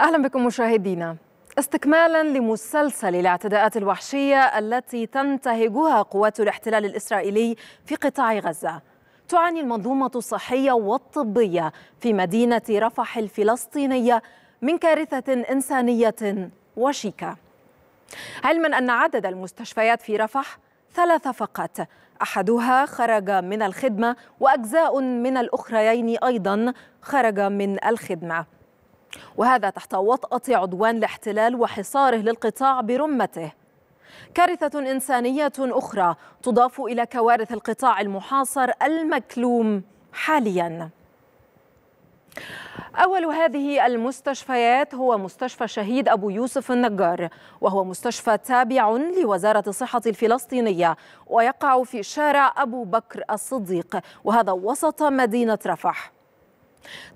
أهلا بكم مشاهدينا استكمالا لمسلسل الاعتداءات الوحشية التي تنتهجها قوات الاحتلال الإسرائيلي في قطاع غزة تعاني المنظومة الصحية والطبية في مدينة رفح الفلسطينية من كارثة إنسانية وشيكة علما أن عدد المستشفيات في رفح ثلاثة فقط أحدها خرج من الخدمة وأجزاء من الأخريين أيضا خرج من الخدمة وهذا تحت وطأة عدوان الاحتلال وحصاره للقطاع برمته كارثة إنسانية أخرى تضاف إلى كوارث القطاع المحاصر المكلوم حالياً أول هذه المستشفيات هو مستشفى شهيد أبو يوسف النجار وهو مستشفى تابع لوزارة الصحة الفلسطينية ويقع في شارع أبو بكر الصديق وهذا وسط مدينة رفح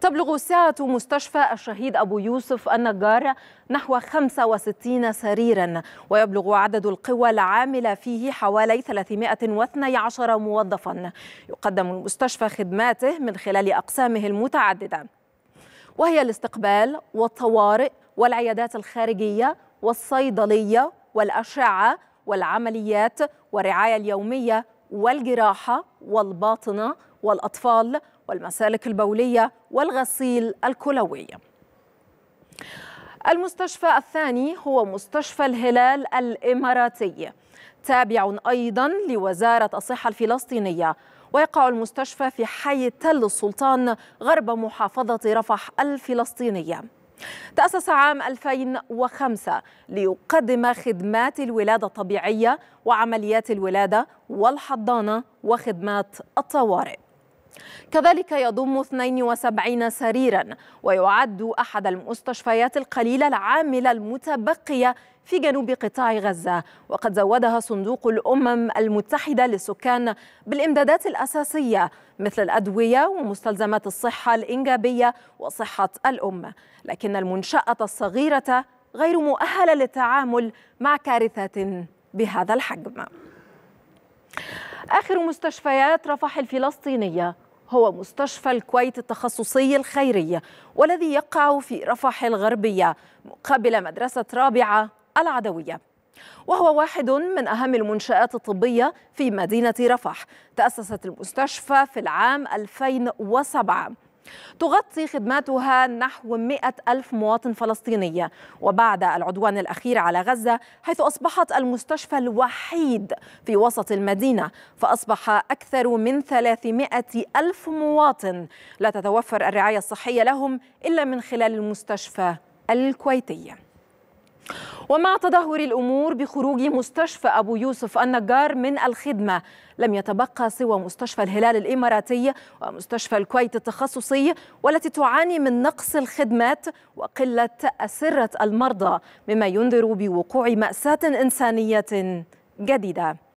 تبلغ سعة مستشفى الشهيد أبو يوسف النجار نحو 65 سريرا ويبلغ عدد القوى العاملة فيه حوالي 312 موظفا يقدم المستشفى خدماته من خلال أقسامه المتعددة وهي الاستقبال والطوارئ والعيادات الخارجية والصيدلية والأشعة والعمليات والرعاية اليومية والجراحة والباطنة والأطفال والمسالك البولية والغسيل الكلوي المستشفى الثاني هو مستشفى الهلال الإماراتي تابع أيضا لوزارة الصحة الفلسطينية ويقع المستشفى في حي تل السلطان غرب محافظة رفح الفلسطينية تأسس عام 2005 ليقدم خدمات الولادة الطبيعية وعمليات الولادة والحضانة وخدمات الطوارئ كذلك يضم 72 سريرا ويعد أحد المستشفيات القليلة العاملة المتبقية في جنوب قطاع غزة وقد زودها صندوق الأمم المتحدة للسكان بالإمدادات الأساسية مثل الأدوية ومستلزمات الصحة الإنجابية وصحة الأم لكن المنشأة الصغيرة غير مؤهلة للتعامل مع كارثة بهذا الحجم آخر مستشفيات رفح الفلسطينية هو مستشفى الكويت التخصصي الخيري والذي يقع في رفح الغربية مقابل مدرسة رابعة العدوية وهو واحد من أهم المنشآت الطبية في مدينة رفح تأسست المستشفى في العام 2007 تغطي خدماتها نحو 100 ألف مواطن فلسطيني وبعد العدوان الأخير على غزة حيث أصبحت المستشفى الوحيد في وسط المدينة فأصبح أكثر من 300 ألف مواطن لا تتوفر الرعاية الصحية لهم إلا من خلال المستشفى الكويتي ومع تدهور الأمور بخروج مستشفى أبو يوسف النجار من الخدمة لم يتبقى سوى مستشفى الهلال الإماراتي ومستشفى الكويت التخصصي والتي تعاني من نقص الخدمات وقلة أسرة المرضى مما ينذر بوقوع مأساة إنسانية جديدة